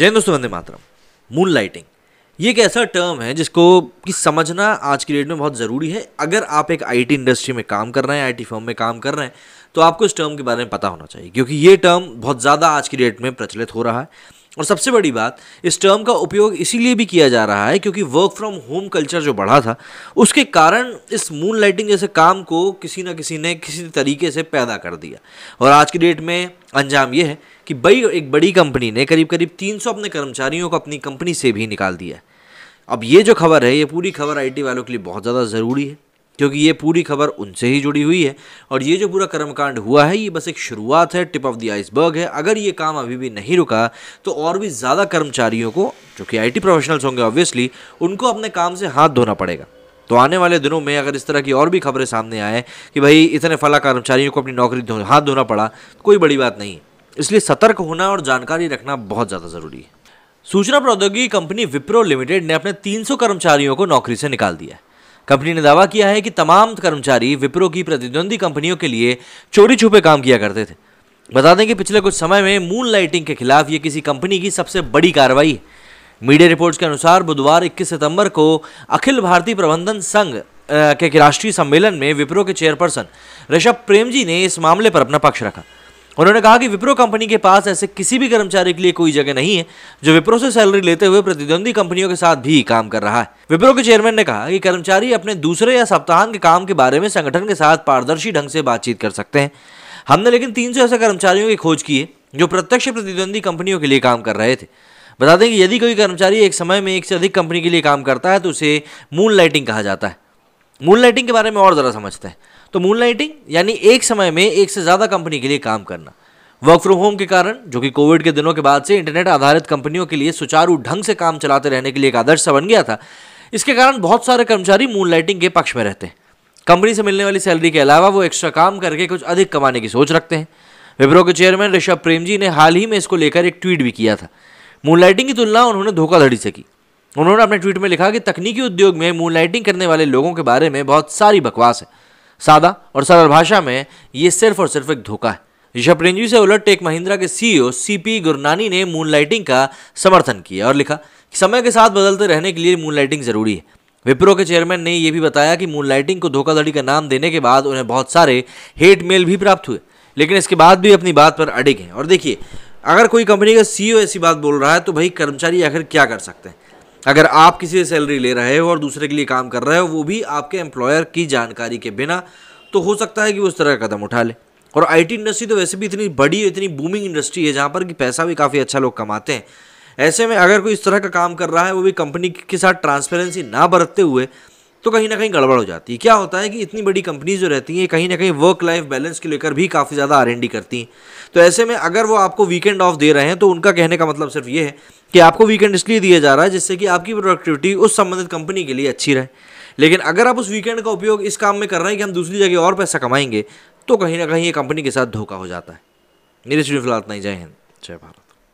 जैन दोस्तों वंदे मातरम moon lighting ये एक ऐसा टर्म है जिसको कि समझना आज की डेट में बहुत ज़रूरी है अगर आप एक आईटी इंडस्ट्री में काम कर रहे हैं आईटी फर्म में काम कर रहे हैं तो आपको इस टर्म के बारे में पता होना चाहिए क्योंकि ये टर्म बहुत ज़्यादा आज की डेट में प्रचलित हो रहा है और सबसे बड़ी बात इस टर्म का उपयोग इसीलिए भी किया जा रहा है क्योंकि वर्क फ्रॉम होम कल्चर जो बढ़ा था उसके कारण इस मून लाइटिंग जैसे काम को किसी न किसी ने किसी तरीके से पैदा कर दिया और आज की डेट में अंजाम यह है कि बड़ी एक बड़ी कंपनी ने करीब करीब 300 अपने कर्मचारियों को अपनी कंपनी से भी निकाल दिया है अब ये जो खबर है ये पूरी खबर आईटी वालों के लिए बहुत ज़्यादा ज़रूरी है क्योंकि ये पूरी खबर उनसे ही जुड़ी हुई है और ये जो पूरा कर्मकांड हुआ है ये बस एक शुरुआत है टिप ऑफ द आइसबर्ग है अगर ये काम अभी भी नहीं रुका तो और भी ज़्यादा कर्मचारियों को जो कि आई प्रोफेशनल्स होंगे ऑब्वियसली उनको अपने काम से हाथ धोना पड़ेगा तो आने वाले दिनों में अगर इस तरह की और भी खबरें सामने आए कि भाई इतने फला कर्मचारियों को अपनी नौकरी हाथ धोना पड़ा तो कोई बड़ी बात नहीं इसलिए सतर्क होना और जानकारी रखना बहुत ज़्यादा ज़रूरी है सूचना प्रौद्योगिकी कंपनी विप्रो लिमिटेड ने अपने 300 कर्मचारियों को नौकरी से निकाल दिया है कंपनी ने दावा किया है कि तमाम कर्मचारी विप्रो की प्रतिद्वंदी कंपनियों के लिए चोरी छुपे काम किया करते थे बता दें कि पिछले कुछ समय में मून लाइटिंग के खिलाफ ये किसी कंपनी की सबसे बड़ी कार्रवाई है मीडिया रिपोर्ट्स के अनुसार बुधवार 21 सितंबर को अखिल भारतीय प्रबंधन संघ के राष्ट्रीय सम्मेलन में विप्रो के चेयरपर्सन ऋषभ प्रेम जी ने इस मामले पर अपना पक्ष रखा उन्होंने कहा कि विप्रो कंपनी के पास ऐसे किसी भी कर्मचारी के लिए कोई जगह नहीं है जो विप्रो से सैलरी लेते हुए प्रतिद्वंदी कंपनियों के साथ भी काम कर रहा है विप्रो के चेयरमैन ने कहा कि कर्मचारी अपने दूसरे या सप्ताहांत के काम के बारे में संगठन के साथ पारदर्शी ढंग से बातचीत कर सकते हैं हमने लेकिन तीन ऐसे कर्मचारियों की खोज की है जो प्रत्यक्ष प्रतिद्वंदी कंपनियों के लिए काम कर रहे थे बता दें कि यदि कोई कर्मचारी एक समय में एक से अधिक कंपनी के लिए काम करता है तो उसे मून लाइटिंग कहा जाता है मून लाइटिंग के बारे में और ज़रा समझते हैं तो मून लाइटिंग यानी एक समय में एक से ज़्यादा कंपनी के लिए काम करना वर्क फ्रॉम होम के कारण जो कि कोविड के दिनों के बाद से इंटरनेट आधारित कंपनियों के लिए सुचारू ढंग से काम चलाते रहने के लिए एक आदर्श बन गया था इसके कारण बहुत सारे कर्मचारी मून लाइटिंग के पक्ष में रहते हैं कंपनी से मिलने वाली सैलरी के अलावा वो एक्स्ट्रा काम करके कुछ अधिक कमाने की सोच रखते हैं विप्रो के चेयरमैन ऋषभ प्रेम जी ने हाल ही में इसको लेकर एक ट्वीट भी किया था मूनलाइटिंग की तुलना उन्होंने धोखाधड़ी से की उन्होंने अपने ट्वीट में लिखा कि तकनीकी उद्योग में मूनलाइटिंग करने वाले लोगों के बारे में बहुत सारी बकवास है सादा और सरल भाषा में ये सिर्फ और सिर्फ एक धोखा है ऋषभ से उलट टेक महिंद्रा के सीईओ सीपी गुरनानी ने मूनलाइटिंग का समर्थन किया और लिखा कि समय के साथ बदलते रहने के लिए मूनलाइटिंग जरूरी है विप्रो के चेयरमैन ने यह भी बताया कि मूनलाइटिंग को धोखाधड़ी का नाम देने के बाद उन्हें बहुत सारे हेट मेल भी प्राप्त हुए लेकिन इसके बाद भी अपनी बात पर अड़े गए और देखिए अगर कोई कंपनी का सीईओ e ऐसी बात बोल रहा है तो भाई कर्मचारी आखिर क्या कर सकते हैं अगर आप किसी से सैलरी ले रहे हो और दूसरे के लिए काम कर रहे हो वो भी आपके एम्प्लॉयर की जानकारी के बिना तो हो सकता है कि वो उस तरह का कदम उठा ले और आईटी इंडस्ट्री तो वैसे भी इतनी बड़ी इतनी बूमिंग इंडस्ट्री है जहाँ पर कि पैसा भी काफ़ी अच्छा लोग कमाते हैं ऐसे में अगर कोई इस तरह का काम कर रहा है वो भी कंपनी के साथ ट्रांसपेरेंसी ना बरतते हुए तो कहीं ना कहीं गड़बड़ हो जाती है क्या होता है कि इतनी बड़ी कंपनीज जो रहती हैं कहीं ना कहीं वर्क लाइफ बैलेंस के लेकर भी काफ़ी ज़्यादा आर एंड डी करती हैं तो ऐसे में अगर वो आपको वीकेंड ऑफ दे रहे हैं तो उनका कहने का मतलब सिर्फ ये है कि आपको वीकेंड इसलिए दिया जा रहा है जिससे कि आपकी प्रोडक्टिविटी उस संबंधित कंपनी के लिए अच्छी रहे लेकिन अगर आप उस वीकेंड का उपयोग इस काम में कर रहे हैं कि हम दूसरी जगह और पैसा कमाएंगे तो कहीं ना कहीं ये कंपनी के साथ धोखा हो जाता है मेरे स्टूडियो फिलहाल नहीं जय हिंद जय भारत